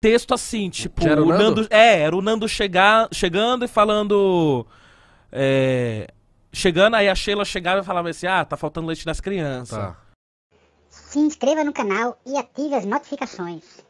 texto assim, tipo, era o Nando? Nando? É, era o Nando chegar, chegando e falando. É, chegando, aí a Sheila chegava e falava assim: ah, tá faltando leite nas crianças. Tá. Se inscreva no canal e ative as notificações.